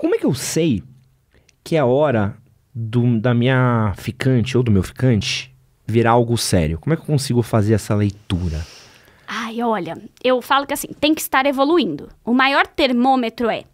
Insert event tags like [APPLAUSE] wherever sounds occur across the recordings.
como é que eu sei que é hora do, da minha ficante ou do meu ficante virar algo sério? Como é que eu consigo fazer essa leitura? Ai, olha, eu falo que assim, tem que estar evoluindo. O maior termômetro é.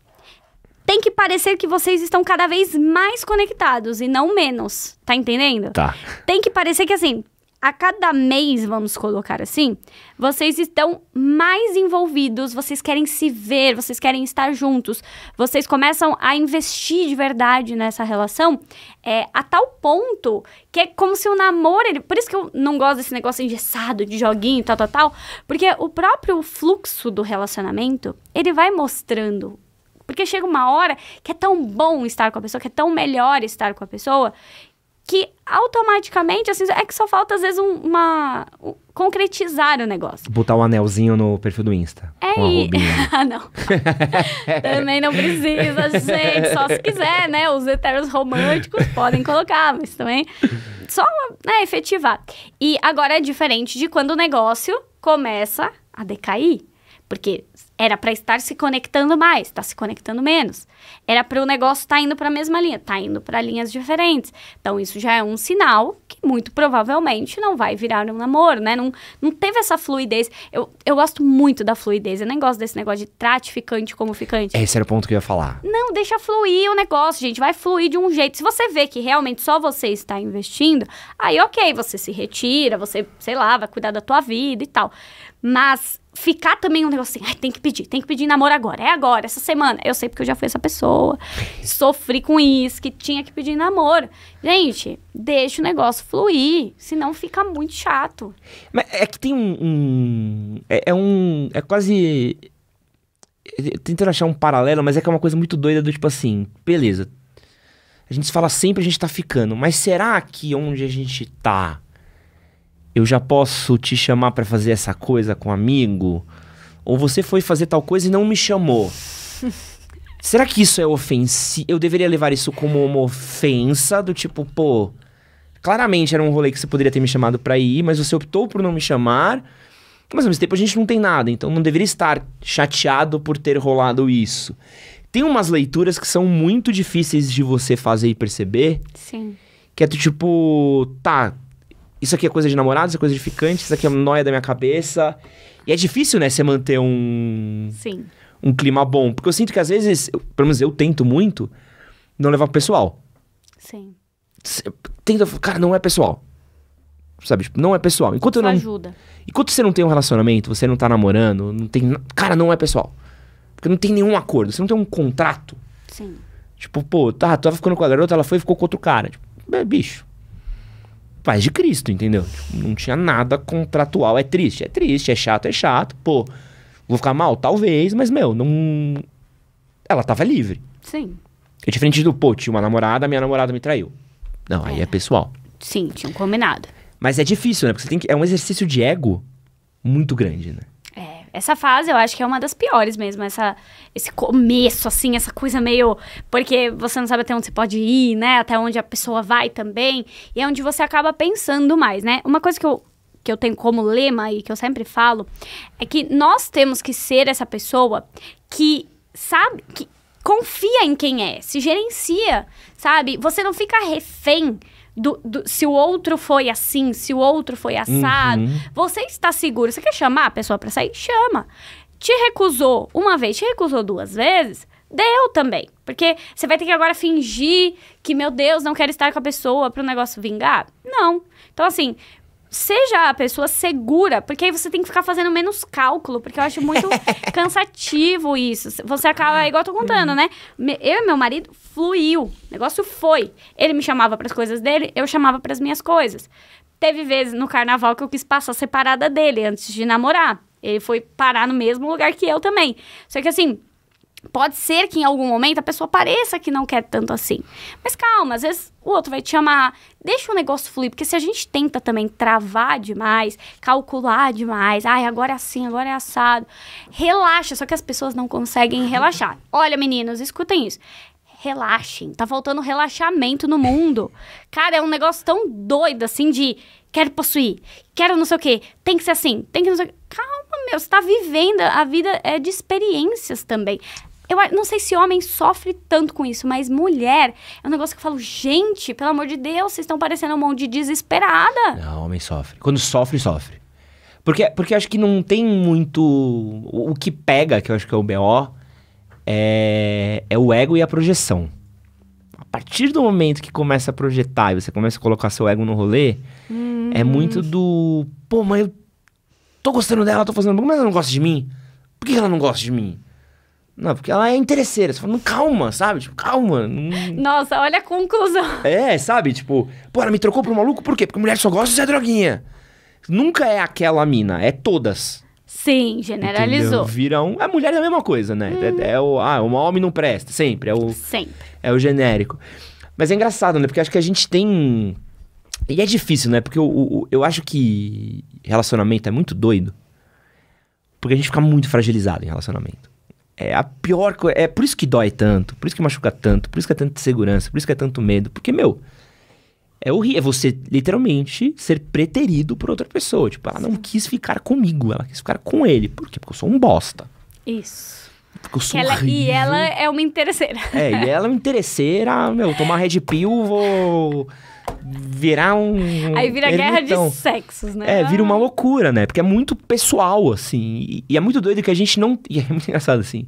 Tem que parecer que vocês estão cada vez mais conectados e não menos. Tá entendendo? Tá. Tem que parecer que assim, a cada mês, vamos colocar assim, vocês estão mais envolvidos, vocês querem se ver, vocês querem estar juntos, vocês começam a investir de verdade nessa relação, é, a tal ponto que é como se o namoro. Ele, por isso que eu não gosto desse negócio engessado de joguinho, tal, tal, tal, porque o próprio fluxo do relacionamento ele vai mostrando porque chega uma hora que é tão bom estar com a pessoa, que é tão melhor estar com a pessoa, que automaticamente, assim, é que só falta às vezes um, uma. Um, concretizar o negócio. Botar um anelzinho no perfil do Insta. É isso. [LAUGHS] ah, não. [LAUGHS] Também não precisa, gente. Só se quiser, né? Os heteros românticos podem colocar, mas também. Só né, efetivar. E agora é diferente de quando o negócio começa a decair. Porque era para estar se conectando mais, está se conectando menos. Era para o negócio estar tá indo para a mesma linha, está indo para linhas diferentes. Então, isso já é um sinal que muito provavelmente não vai virar um namoro, né? Não, não teve essa fluidez. Eu, eu gosto muito da fluidez, eu nem gosto desse negócio de trate ficante como ficante. Esse era o ponto que eu ia falar. Não, deixa fluir o negócio, gente. Vai fluir de um jeito. Se você vê que realmente só você está investindo, aí ok, você se retira, você, sei lá, vai cuidar da tua vida e tal. Mas ficar também um negócio assim, ah, tem que pedir, tem que pedir namoro agora, é agora, essa semana. Eu sei porque eu já fui essa pessoa, [LAUGHS] sofri com isso, que tinha que pedir namoro. Gente, deixa o negócio fluir, senão fica muito chato. Mas é que tem um. um é, é um. É quase. É, tentando achar um paralelo, mas é que é uma coisa muito doida do tipo assim, beleza. A gente fala sempre a gente tá ficando, mas será que onde a gente tá, eu já posso te chamar para fazer essa coisa com um amigo? Ou você foi fazer tal coisa e não me chamou. [LAUGHS] Será que isso é ofensivo? Eu deveria levar isso como uma ofensa do tipo, pô, claramente era um rolê que você poderia ter me chamado para ir, mas você optou por não me chamar. Mas ao mesmo tempo a gente não tem nada, então não deveria estar chateado por ter rolado isso. Tem umas leituras que são muito difíceis de você fazer e perceber. Sim. Que é tipo, tá, isso aqui é coisa de namorado, isso é coisa de ficante, isso aqui é noia da minha cabeça, e é difícil, né, você manter um. Sim. Um clima bom. Porque eu sinto que às vezes, eu, pelo menos eu tento muito, não levar pro pessoal. Sim. Tenta. Cara, não é pessoal. Sabe, tipo, não é pessoal. Enquanto Isso não. ajuda. Enquanto você não tem um relacionamento, você não tá namorando, não tem. Cara, não é pessoal. Porque não tem nenhum acordo, você não tem um contrato. Sim. Tipo, pô, tá, tu tava ficando com a garota, ela foi e ficou com outro cara. Tipo, é bicho paz de Cristo, entendeu? Tipo, não tinha nada contratual. É triste, é triste, é chato, é chato. Pô, vou ficar mal? Talvez, mas, meu, não. Ela tava livre. Sim. É diferente do, pô, tinha uma namorada, minha namorada me traiu. Não, aí é, é pessoal. Sim, tinham combinado. Mas é difícil, né? Porque você tem que. É um exercício de ego muito grande, né? Essa fase eu acho que é uma das piores mesmo, essa, esse começo, assim, essa coisa meio. Porque você não sabe até onde você pode ir, né? Até onde a pessoa vai também. E é onde você acaba pensando mais, né? Uma coisa que eu que eu tenho como lema e que eu sempre falo, é que nós temos que ser essa pessoa que sabe, que confia em quem é, se gerencia, sabe? Você não fica refém do, do, se o outro foi assim, se o outro foi uhum. assado. Uhum. Você está seguro. Você quer chamar a pessoa para sair? Chama. Te recusou uma vez, te recusou duas vezes? Deu também. Porque você vai ter que agora fingir que, meu Deus, não quero estar com a pessoa para o negócio vingar? Não. Então, assim, seja a pessoa segura, porque aí você tem que ficar fazendo menos cálculo, porque eu acho muito [LAUGHS] cansativo isso. Você acaba, ah, igual eu tô contando, né? Eu e meu marido fluiu, o negócio foi. Ele me chamava para as coisas dele, eu chamava para as minhas coisas. Teve vezes no carnaval que eu quis passar separada dele antes de namorar. Ele foi parar no mesmo lugar que eu também. Só que assim, Pode ser que em algum momento a pessoa pareça que não quer tanto assim. Mas calma, às vezes o outro vai te chamar. Deixa o negócio fluir, porque se a gente tenta também travar demais, calcular demais, ai, agora é assim, agora é assado. Relaxa, só que as pessoas não conseguem uhum. relaxar. Olha, meninos, escutem isso relaxem. Tá faltando relaxamento no mundo. Cara, é um negócio tão doido assim de quero possuir, quero não sei o quê, tem que ser assim, tem que não sei o quê. Calma, meu, você tá vivendo. A vida é de experiências também. Eu não sei se homem sofre tanto com isso, mas mulher é um negócio que eu falo, gente, pelo amor de Deus, vocês estão parecendo um monte de desesperada. Não, homem sofre. Quando sofre, sofre. Porque, porque acho que não tem muito. O, que pega, que eu acho que é o BO, é, é o ego e a projeção. A partir do momento que começa a projetar e você começa a colocar seu ego no rolê, hum. é uhum. muito do. Pô, mas eu tô gostando dela, tô fazendo. Mas ela não gosta de mim? Por que ela não gosta de mim? Não, porque ela é interesseira. Você falando, calma, sabe? Tipo, calma. Não... Nossa, olha a conclusão. [LAUGHS] É, sabe? Tipo, pô, ela me trocou pro maluco por quê? Porque mulher só gosta de ser droguinha. Nunca é aquela mina, é todas. Sim, generalizou. Entendeu? Vira um... A mulher é a mesma coisa, né? É, hum. É, é, o... Ah, um homem não presta, sempre. É o... Sempre. É o genérico. Mas é engraçado, né? Porque acho que a gente tem... E é difícil, né? Porque eu, eu, eu acho que relacionamento é muito doido. Porque a gente fica muito fragilizado em relacionamento é a pior coisa. É por isso que dói tanto, por isso que machuca tanto, por isso que é tanta insegurança, por isso que é tanto medo. Porque, meu, é rir É você literalmente ser preterido por outra pessoa. Tipo, ela não quis ficar comigo, ela quis ficar com ele. Por quê? Porque eu sou um bosta. Isso. Porque eu sou ela, E ela é uma interesseira. É, e ela é uma interesseira, meu, tomar red pill, vou virar um. Aí vira guerra de sexos, né? É, vira uma ah. loucura, né? Porque é muito pessoal, assim. E, e é muito doido que a gente não. E é muito engraçado, assim.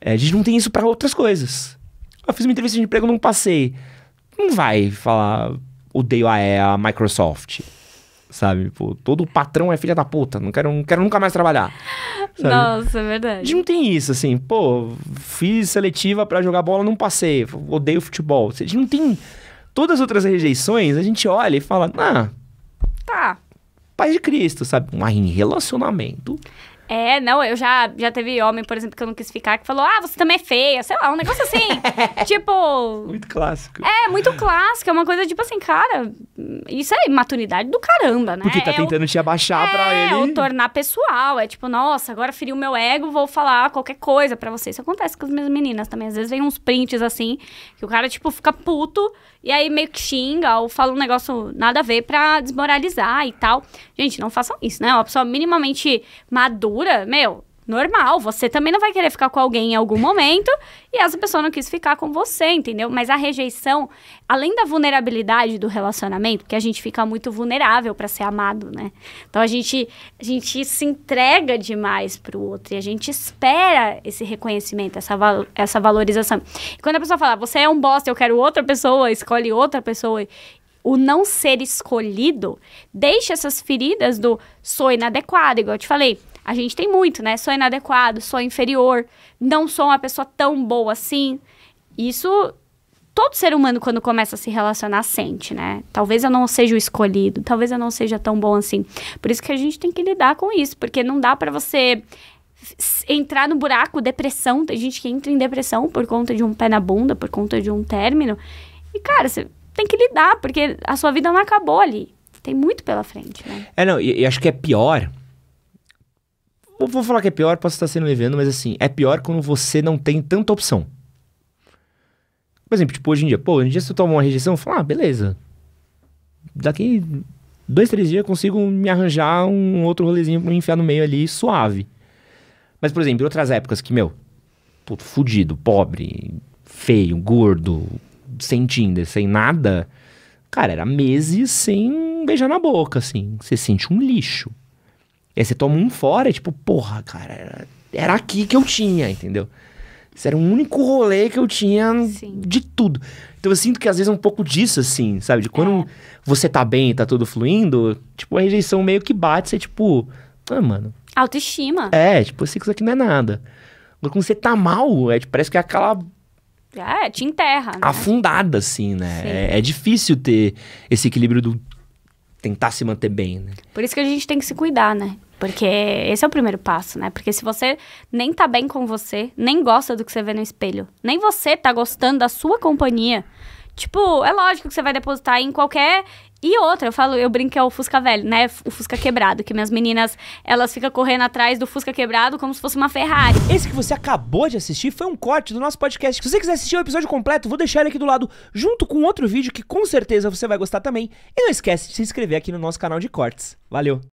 É, a gente não tem isso para outras coisas. Eu fiz uma entrevista de emprego, não passei. Não vai falar, odeio a, a Microsoft sabe? Pô, todo patrão é filha da puta, não quero, não quero nunca mais trabalhar. Sabe? Nossa, é verdade. A gente não tem isso, assim, pô, fiz seletiva para jogar bola, não passei, odeio futebol. A gente não tem. Todas as outras rejeições, a gente olha e fala, ah, tá. pai de Cristo, sabe? Mas em relacionamento. É, não, eu já, já teve homem, por exemplo, que eu não quis ficar, que falou, ah, você também é feia, sei lá, um negócio assim. [LAUGHS] tipo. Muito clássico. É, muito clássico. É uma coisa, tipo assim, cara, isso é imaturidade do caramba, né? Porque tá é tentando o... te abaixar é, pra ele. É, ou tornar pessoal. É tipo, nossa, agora feriu meu ego, vou falar qualquer coisa pra você. Isso acontece com as minhas meninas também. Às vezes vem uns prints assim, que o cara, tipo, fica puto e aí meio que xinga ou fala um negócio nada a ver pra desmoralizar e tal. Gente, não façam isso, né? Uma pessoa minimamente madura altura, meu, normal. Você também não vai querer ficar com alguém em algum momento e essa pessoa não quis ficar com você, entendeu? Mas a rejeição, além da vulnerabilidade do relacionamento, porque a gente fica muito vulnerável para ser amado, né? Então a gente, a gente se entrega demais pro outro e a gente espera esse reconhecimento, essa, val essa valorização. E quando a pessoa fala, você é um bosta, eu quero outra pessoa, escolhe outra pessoa o não ser escolhido deixa essas feridas do sou inadequado, igual eu te falei. A gente tem muito, né? Sou inadequado, sou inferior, não sou uma pessoa tão boa assim. Isso todo ser humano, quando começa a se relacionar, sente, né? Talvez eu não seja o escolhido, talvez eu não seja tão bom assim. Por isso que a gente tem que lidar com isso, porque não dá para você entrar no buraco depressão. Tem gente que entra em depressão por conta de um pé na bunda, por conta de um término. E, cara, você tem que lidar, porque a sua vida não acabou ali. Tem muito pela frente, né? É, não, e, e acho que é pior vou falar que é pior, posso estar sendo levando mas assim, é pior quando você não tem tanta opção. Por exemplo, tipo, hoje em dia, pô, hoje em dia se eu tomar uma rejeição, eu falo, ah, beleza. Daqui dois, três dias eu consigo me arranjar um outro rolezinho pra me enfiar no meio ali, suave. Mas, por exemplo, em outras épocas que, meu, puto, fudido, pobre, feio, gordo, sem Tinder, sem nada, cara, era meses sem beijar na boca, assim. Você sente um lixo aí você toma um fora e tipo, porra, cara, era, era aqui que eu tinha, entendeu? Isso era o único rolê que eu tinha Sim. de tudo. Então eu sinto que às vezes é um pouco disso, assim, sabe? De quando é. você tá bem e tá tudo fluindo, tipo, a rejeição meio que bate, você tipo, ah, mano. Autoestima. É, tipo, assim, isso aqui não é nada. quando você tá mal, é, tipo, parece que é aquela. É, te enterra. Né? Afundada, assim, né? É, é, difícil ter esse equilíbrio do tentar se manter bem, né? Por isso que a gente tem que se cuidar, né? Porque esse é o primeiro passo, né? Porque se você nem tá bem com você, nem gosta do que você vê no espelho, nem você tá gostando da sua companhia, Tipo, é lógico que você vai depositar em qualquer e outra, eu falo, eu brinco que é o Fusca velho, né? O Fusca quebrado, que minhas meninas, elas ficam correndo atrás do Fusca quebrado como se fosse uma Ferrari. Esse que você acabou de assistir foi um corte do nosso podcast. Se você quiser assistir o episódio completo, vou deixar ele aqui do lado, junto com outro vídeo que com certeza você vai gostar também. E não esquece de se inscrever aqui no nosso canal de cortes. Valeu!